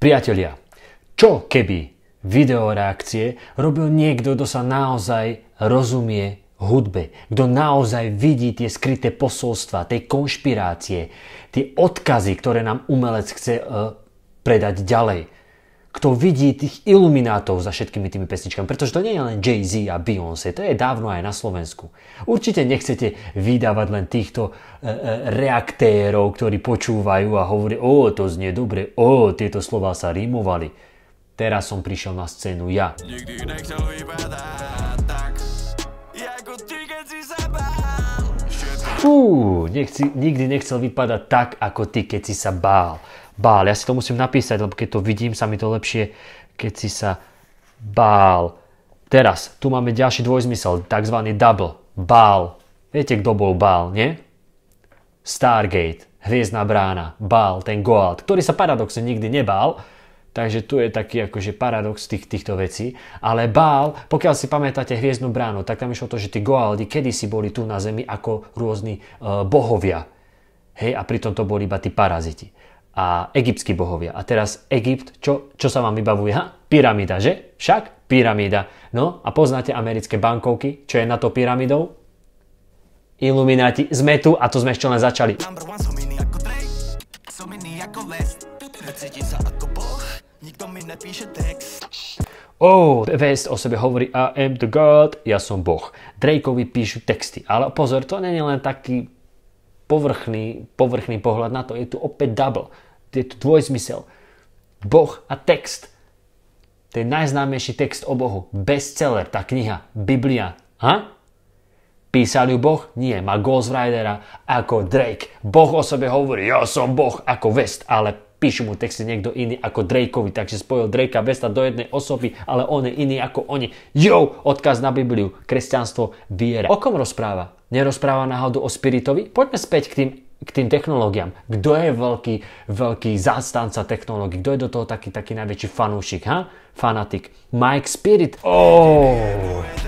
Priatelia, čo keby videoreakcie robil niekto, kto sa naozaj rozumie hudbe, kto naozaj vidí tie skryté posolstva, tie konšpirácie, tie odkazy, ktoré nám umelec chce uh, predať ďalej kto vidí tých iluminátov za všetkými tými pesničkami, pretože to nie je len Jay-Z a Beyoncé, to je dávno aj na Slovensku. Určite nechcete vydávať len týchto e, e, reaktérov, ktorí počúvajú a hovorí, o, to znie dobre, o, tieto slova sa rímovali. Teraz som prišiel na scénu ja. Nikdy nechcel vypadať. Fú, nechci, nikdy nechcel vypadať tak, ako ty, keď si sa bál. Bál, ja si to musím napísať, lebo keď to vidím, sa mi to lepšie, keď si sa bál. Teraz, tu máme ďalší dvojzmysel, tzv. double. Bál. Viete, kto bol bál, nie? Stargate, hviezdna brána, bál, ten Goald, ktorý sa paradoxne nikdy nebál, Takže tu je taký akože paradox tých, týchto vecí. Ale Bál, pokiaľ si pamätáte Hviezdnu bránu, tak tam išlo to, že tí Goaldi kedysi boli tu na Zemi ako rôzni e, bohovia. Hej, a pritom to boli iba tí paraziti. A egyptskí bohovia. A teraz Egypt, čo, čo sa vám vybavuje? Ha, pyramída, že? Však pyramída. No a poznáte americké bankovky, čo je na to pyramidou? Ilumináti, sme tu a to sme ešte len začali som iný ako les Necítim sa ako boh, nikto mi nepíše text Oh, West o sebe hovorí I am the God, ja som boh. Drakeovi píšu texty, ale pozor, to nie je len taký povrchný, povrchný pohľad na to, je tu opäť double, je tu dvojzmysel. Boh a text. To je najznámejší text o Bohu. Bestseller, tá kniha, Biblia. Ha? Písal ju Boh? Nie, má Ghost Ridera ako Drake. Boh o sebe hovorí, ja som Boh ako West, ale píšu mu texty niekto iný ako Drakeovi, takže spojil Drakea Vesta do jednej osoby, ale on je iný ako oni. Jo, odkaz na Bibliu, kresťanstvo, viera. O kom rozpráva? Nerozpráva náhodu o spiritovi? Poďme späť k tým k tým technológiám. Kto je veľký, veľký zástanca technológií? Kto je do toho taký, taký najväčší fanúšik, ha? Fanatik. Mike Spirit. Oh.